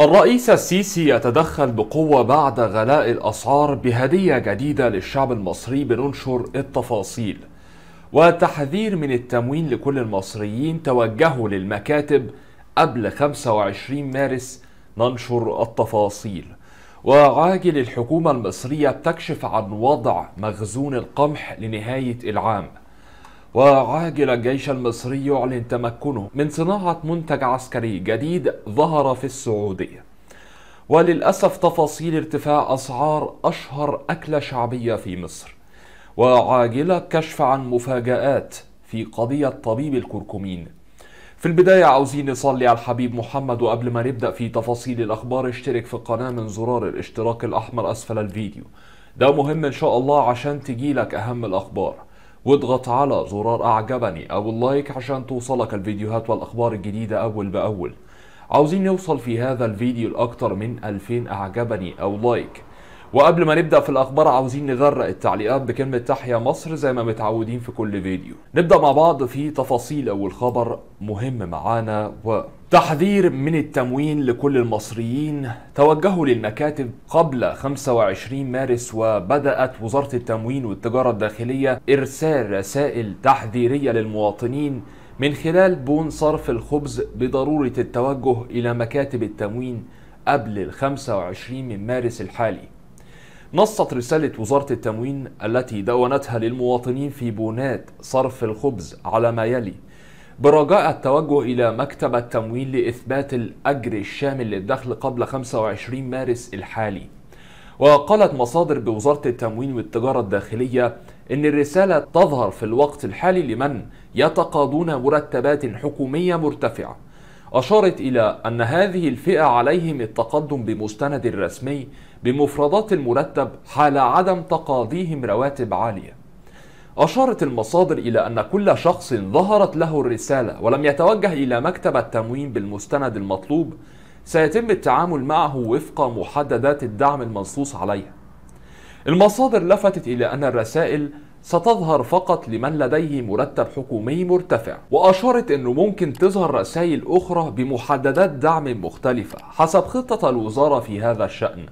الرئيس السيسي يتدخل بقوة بعد غلاء الأسعار بهدية جديدة للشعب المصري بننشر التفاصيل وتحذير من التموين لكل المصريين توجهوا للمكاتب قبل 25 مارس ننشر التفاصيل وعاجل الحكومة المصرية بتكشف عن وضع مخزون القمح لنهاية العام وعاجل الجيش المصري يعلن تمكنه من صناعة منتج عسكري جديد ظهر في السعودية وللأسف تفاصيل ارتفاع أسعار أشهر أكلة شعبية في مصر وعاجلة كشف عن مفاجآت في قضية طبيب الكركمين في البداية عاوزين نصلي على الحبيب محمد وقبل ما نبدأ في تفاصيل الأخبار اشترك في القناة من زرار الاشتراك الأحمر أسفل الفيديو ده مهم إن شاء الله عشان تجيلك أهم الأخبار واضغط على زرار أعجبني أو اللايك عشان توصلك الفيديوهات والأخبار الجديدة أول بأول عاوزين نوصل في هذا الفيديو لاكثر من 2000 أعجبني أو لايك وقبل ما نبدأ في الأخبار عاوزين نغرق التعليقات بكلمة تحيا مصر زي ما متعودين في كل فيديو نبدأ مع بعض في تفاصيل أول خبر مهم معانا و تحذير من التموين لكل المصريين توجهوا للمكاتب قبل 25 مارس وبدأت وزارة التموين والتجارة الداخلية إرسال رسائل تحذيرية للمواطنين من خلال بون صرف الخبز بضرورة التوجه إلى مكاتب التموين قبل ال 25 من مارس الحالي نصت رسالة وزارة التموين التي دونتها للمواطنين في بونات صرف الخبز على ما يلي برجاء التوجه إلى مكتب التمويل لإثبات الأجر الشامل للدخل قبل 25 مارس الحالي وقالت مصادر بوزارة التموين والتجارة الداخلية إن الرسالة تظهر في الوقت الحالي لمن يتقاضون مرتبات حكومية مرتفعة أشارت إلى أن هذه الفئة عليهم التقدم بمستند رسمي بمفردات المرتب حال عدم تقاضيهم رواتب عالية أشارت المصادر إلى أن كل شخص ظهرت له الرسالة ولم يتوجه إلى مكتب التموين بالمستند المطلوب سيتم التعامل معه وفق محددات الدعم المنصوص عليها. المصادر لفتت إلى أن الرسائل ستظهر فقط لمن لديه مرتب حكومي مرتفع وأشارت أنه ممكن تظهر رسائل أخرى بمحددات دعم مختلفة حسب خطة الوزارة في هذا الشأن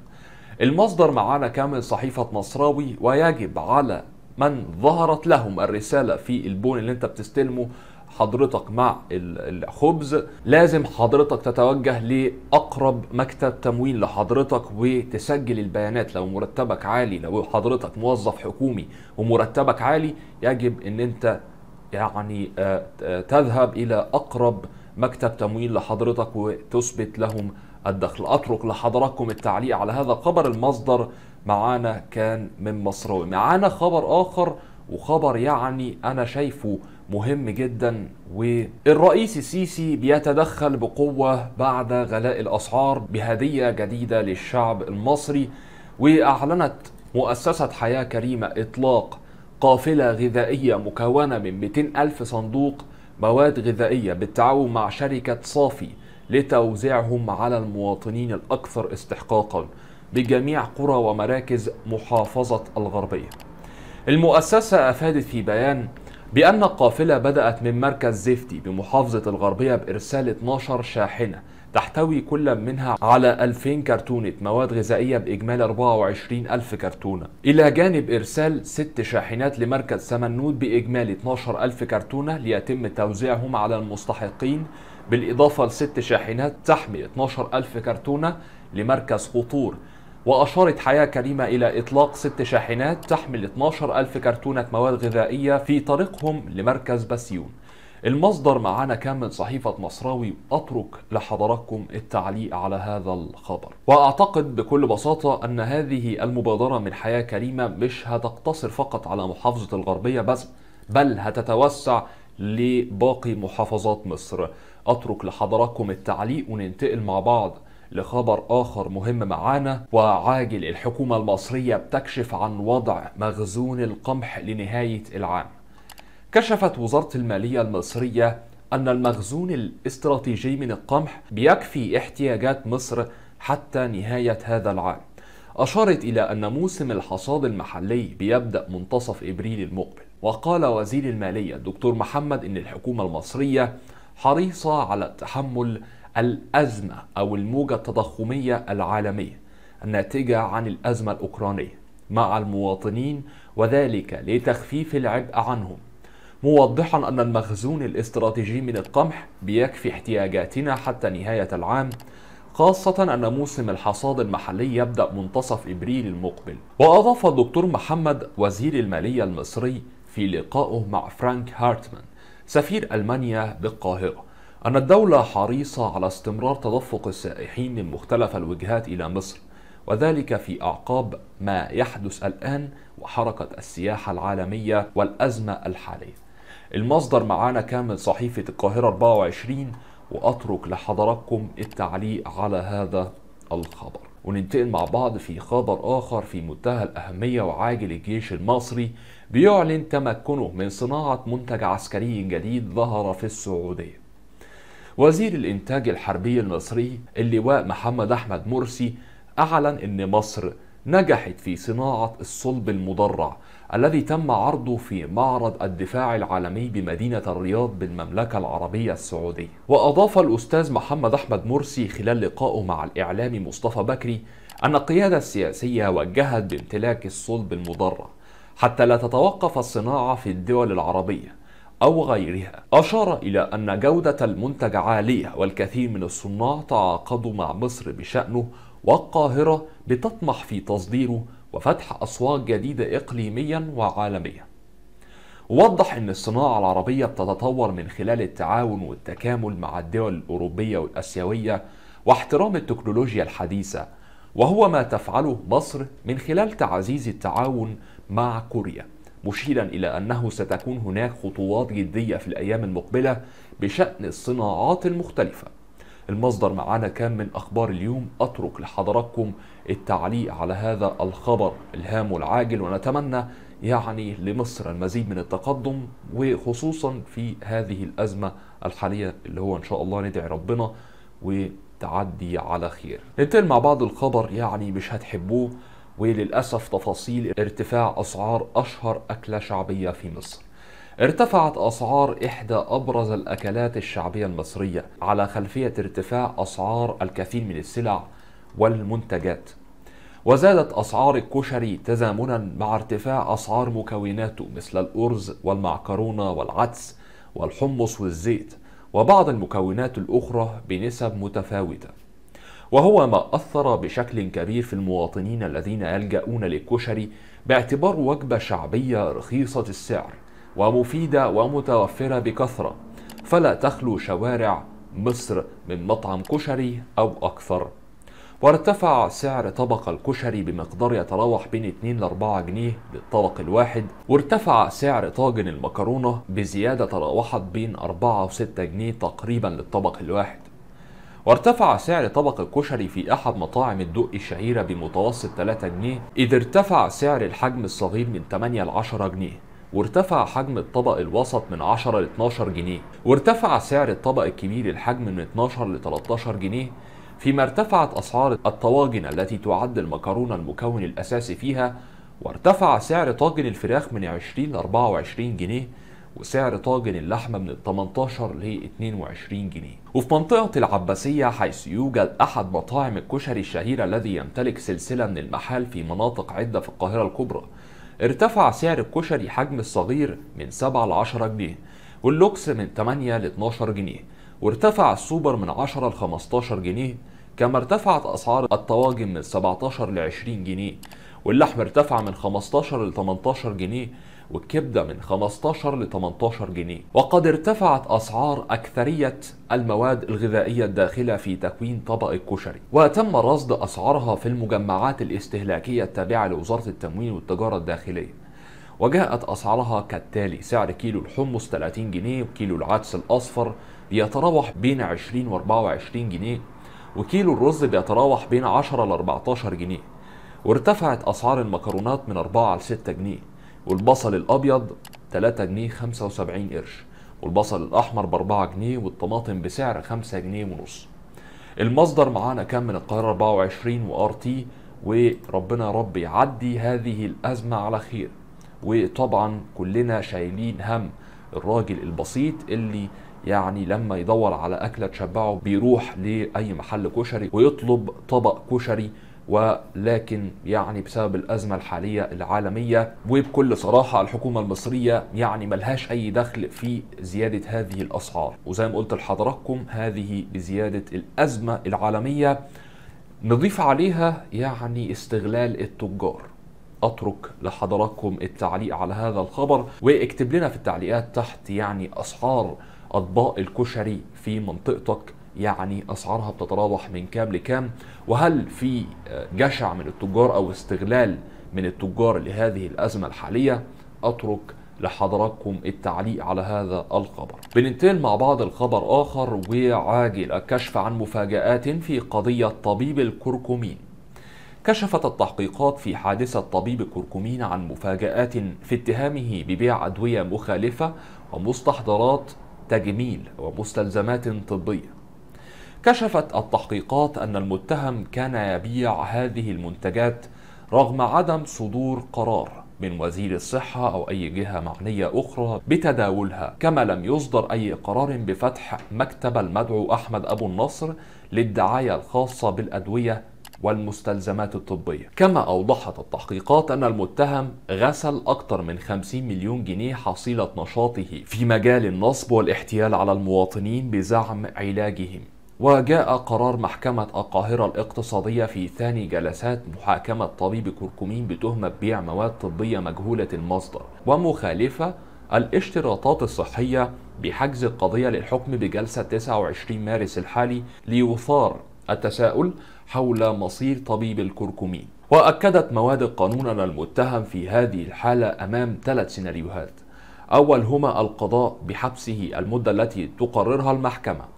المصدر معانا كامل صحيفة نصراوي ويجب على من ظهرت لهم الرسالة في البون اللي انت بتستلمه حضرتك مع الخبز لازم حضرتك تتوجه لأقرب مكتب تموين لحضرتك وتسجل البيانات لو مرتبك عالي لو حضرتك موظف حكومي ومرتبك عالي يجب ان انت يعني آه، آه، تذهب الى اقرب مكتب تموين لحضرتك وتثبت لهم الدخل أترك لحضراتكم التعليق على هذا الخبر المصدر معانا كان من مصراوي معانا خبر آخر وخبر يعني أنا شايفه مهم جدا والرئيس السيسي بيتدخل بقوة بعد غلاء الأسعار بهدية جديدة للشعب المصري وأعلنت مؤسسة حياة كريمة إطلاق قافلة غذائية مكونة من 200 ألف صندوق مواد غذائية بالتعاون مع شركة صافي لتوزيعهم على المواطنين الأكثر استحقاقا بجميع قرى ومراكز محافظة الغربية المؤسسة أفادت في بيان بأن القافلة بدأت من مركز زفتي بمحافظة الغربية بإرسال 12 شاحنة تحتوي كل منها على 2000 كرتونة مواد غذائية بإجمالي 24 ألف كرتونة إلى جانب إرسال 6 شاحنات لمركز سمنود بإجمالي 12 ألف كرتونة ليتم توزيعهم على المستحقين بالإضافة لست شاحنات تحمل 12 ألف كرتونة لمركز خطور وأشارت حياة كريمة إلى إطلاق ست شاحنات تحمل 12 ألف كرتونة مواد غذائية في طريقهم لمركز بسيون المصدر معانا كان من صحيفة مصراوي أترك لحضراتكم التعليق على هذا الخبر وأعتقد بكل بساطة أن هذه المبادرة من حياة كريمة مش هتقتصر فقط على محافظة الغربية بس بل هتتوسع لباقي محافظات مصر أترك لحضراتكم التعليق وننتقل مع بعض لخبر آخر مهم معانا وعاجل الحكومة المصرية بتكشف عن وضع مخزون القمح لنهاية العام كشفت وزارة المالية المصرية أن المخزون الاستراتيجي من القمح بيكفي احتياجات مصر حتى نهاية هذا العام أشارت إلى أن موسم الحصاد المحلي بيبدأ منتصف إبريل المقبل وقال وزير المالية الدكتور محمد أن الحكومة المصرية حريصة على تحمل الأزمة أو الموجة التضخمية العالمية الناتجة عن الأزمة الأوكرانية مع المواطنين وذلك لتخفيف العبء عنهم موضحا أن المخزون الاستراتيجي من القمح بيكفي احتياجاتنا حتى نهاية العام خاصة أن موسم الحصاد المحلي يبدأ منتصف إبريل المقبل وأضاف الدكتور محمد وزير المالية المصري في لقائه مع فرانك هارتمان سفير ألمانيا بالقاهرة أن الدولة حريصة على استمرار تدفق السائحين من مختلف الوجهات إلى مصر وذلك في أعقاب ما يحدث الآن وحركة السياحة العالمية والأزمة الحالية المصدر معانا كامل صحيفة القاهرة 24 وأترك لحضراتكم التعليق على هذا الخبر وننتقل مع بعض في خبر آخر في منتهى الأهمية وعاجل الجيش المصري بيعلن تمكنه من صناعة منتج عسكري جديد ظهر في السعودية وزير الإنتاج الحربي المصري اللواء محمد أحمد مرسي أعلن أن مصر نجحت في صناعة الصلب المدرع الذي تم عرضه في معرض الدفاع العالمي بمدينة الرياض بالمملكة العربية السعودية وأضاف الأستاذ محمد أحمد مرسي خلال لقائه مع الإعلامي مصطفى بكري أن القيادة السياسية وجهت بامتلاك الصلب المدرع حتى لا تتوقف الصناعة في الدول العربية أو غيرها أشار إلى أن جودة المنتج عالية والكثير من الصناع تعاقدوا مع مصر بشأنه والقاهرة بتطمح في تصديره وفتح أسواق جديدة إقليميا وعالميا ووضح أن الصناعة العربية بتتطور من خلال التعاون والتكامل مع الدول الأوروبية والأسيوية واحترام التكنولوجيا الحديثة وهو ما تفعله مصر من خلال تعزيز التعاون مع كوريا مشيرا إلى أنه ستكون هناك خطوات جدية في الأيام المقبلة بشأن الصناعات المختلفة المصدر معانا كان من أخبار اليوم أترك لحضراتكم التعليق على هذا الخبر الهام والعاجل ونتمنى يعني لمصر المزيد من التقدم وخصوصا في هذه الأزمة الحالية اللي هو إن شاء الله ندعي ربنا وتعدي على خير ننتقل مع بعض الخبر يعني مش هتحبوه وللأسف تفاصيل ارتفاع أسعار أشهر أكلة شعبية في مصر ارتفعت أسعار إحدى أبرز الأكلات الشعبية المصرية على خلفية ارتفاع أسعار الكثير من السلع والمنتجات وزادت أسعار الكشري تزامنا مع ارتفاع أسعار مكوناته مثل الأرز والمعكرونة والعدس والحمص والزيت وبعض المكونات الأخرى بنسب متفاوتة وهو ما أثر بشكل كبير في المواطنين الذين يلجأون للكشري باعتباره وجبة شعبية رخيصة السعر ومفيدة ومتوفرة بكثرة فلا تخلو شوارع مصر من مطعم كشري أو أكثر وارتفع سعر طبق الكشري بمقدار يتراوح بين 2 ل 4 جنيه للطبق الواحد وارتفع سعر طاجن المكرونة بزيادة تراوحت بين 4 و 6 جنيه تقريبا للطبق الواحد وارتفع سعر طبق الكشري في أحد مطاعم الدق الشهيرة بمتوسط 3 جنيه إذ ارتفع سعر الحجم الصغير من 8 ل 10 جنيه وارتفع حجم الطبق الوسط من 10 ل 12 جنيه وارتفع سعر الطبق الكبير الحجم من 12 ل 13 جنيه فيما ارتفعت أسعار الطواجن التي تعد المكرونة المكون الأساسي فيها وارتفع سعر طاجن الفراخ من 20 ل 24 جنيه وسعر طاجن اللحمة من 18 ل 22 جنيه وفي منطقة العباسية حيث يوجد أحد مطاعم الكشري الشهيرة الذي يمتلك سلسلة من المحال في مناطق عدة في القاهرة الكبرى ارتفع سعر الكشري حجم الصغير من 7 ل 10 جنيه واللوكس من 8 ل 12 جنيه وارتفع السوبر من 10 ل 15 جنيه كما ارتفعت أسعار الطواجن من 17 ل 20 جنيه واللحم ارتفع من 15 ل 18 جنيه والكبدة من 15 ل 18 جنيه وقد ارتفعت أسعار أكثرية المواد الغذائية الداخلة في تكوين طبق الكشري وتم رصد أسعارها في المجمعات الاستهلاكية التابعة لوزارة التموين والتجارة الداخلية وجاءت أسعارها كالتالي سعر كيلو الحمص 30 جنيه وكيلو العدس الأصفر بيتراوح بين 20 و 24 جنيه وكيلو الرز بيتراوح بين 10 ل 14 جنيه وارتفعت أسعار المكرونات من 4 ل 6 جنيه والبصل الأبيض 3 جنيه 75 قرش والبصل الأحمر ب 4 جنيه والطماطم بسعر 5 جنيه ونص المصدر معانا كان من القاهرة 24 وآر تي وربنا يا رب يعدي هذه الأزمة على خير وطبعا كلنا شايلين هم الراجل البسيط اللي يعني لما يدور على أكلة تشبعه بيروح لأي محل كشري ويطلب طبق كشري ولكن يعني بسبب الأزمة الحالية العالمية وبكل صراحة الحكومة المصرية يعني ملهاش أي دخل في زيادة هذه الأسعار وزي ما قلت لحضراتكم هذه بزيادة الأزمة العالمية نضيف عليها يعني استغلال التجار اترك لحضراتكم التعليق على هذا الخبر واكتب لنا في التعليقات تحت يعني اسعار اطباق الكشري في منطقتك يعني أسعارها بتتراوح من كام لكام وهل في آه، جشع من التجار أو استغلال من التجار لهذه الأزمة الحالية أترك لحضراتكم التعليق على هذا الخبر بننتقل مع بعض الخبر آخر وعاجل الكشف عن مفاجآت في قضية طبيب الكركمين كشفت التحقيقات في حادثة طبيب الكركمين عن مفاجآت في اتهامه ببيع أدوية مخالفة ومستحضرات تجميل ومستلزمات طبية كشفت التحقيقات أن المتهم كان يبيع هذه المنتجات رغم عدم صدور قرار من وزير الصحة أو أي جهة معنية أخرى بتداولها كما لم يصدر أي قرار بفتح مكتب المدعو أحمد أبو النصر للدعاية الخاصة بالأدوية والمستلزمات الطبية كما أوضحت التحقيقات أن المتهم غسل أكثر من 50 مليون جنيه حصيلة نشاطه في مجال النصب والاحتيال على المواطنين بزعم علاجهم وجاء قرار محكمة القاهرة الاقتصادية في ثاني جلسات محاكمة طبيب كركمين بتهمة بيع مواد طبية مجهولة المصدر ومخالفة الاشتراطات الصحية بحجز القضية للحكم بجلسة 29 مارس الحالي ليثار التساؤل حول مصير طبيب الكركمين وأكدت مواد القانون للمتهم في هذه الحالة أمام ثلاث سيناريوهات أولهما القضاء بحبسه المدة التي تقررها المحكمة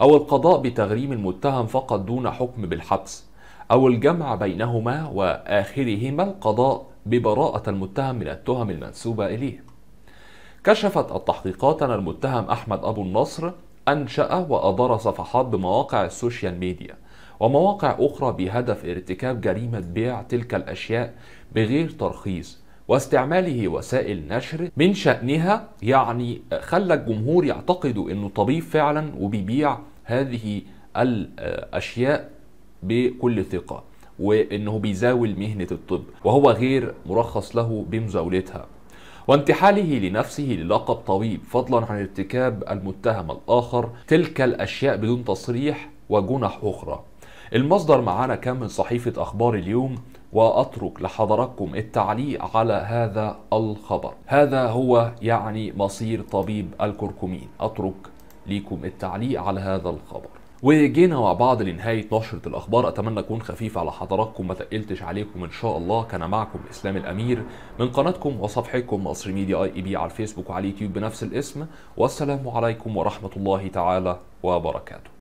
أو القضاء بتغريم المتهم فقط دون حكم بالحبس أو الجمع بينهما وآخرهما القضاء ببراءة المتهم من التهم المنسوبة إليه. كشفت التحقيقات أن المتهم أحمد أبو النصر أنشأ وأدار صفحات بمواقع السوشيال ميديا ومواقع أخرى بهدف ارتكاب جريمة بيع تلك الأشياء بغير ترخيص واستعماله وسائل نشر من شأنها يعني خلى الجمهور يعتقد أنه طبيب فعلا وبيبيع هذه الأشياء بكل ثقة وأنه بيزاول مهنة الطب وهو غير مرخص له بمزاولتها وانتحاله لنفسه للقب طبيب فضلا عن ارتكاب المتهم الآخر تلك الأشياء بدون تصريح وجنح أخرى المصدر معانا كان من صحيفة أخبار اليوم وأترك لحضراتكم التعليق على هذا الخبر هذا هو يعني مصير طبيب الكركمين أترك ليكم التعليق على هذا الخبر وجينا مع بعض لنهاية نشرة الأخبار أتمنى أكون خفيف على حضراتكم ما تقلتش عليكم إن شاء الله كان معكم إسلام الأمير من قناتكم وصفحتكم مصر ميديا أي إي بي على الفيسبوك وعلى اليوتيوب بنفس الاسم والسلام عليكم ورحمة الله تعالى وبركاته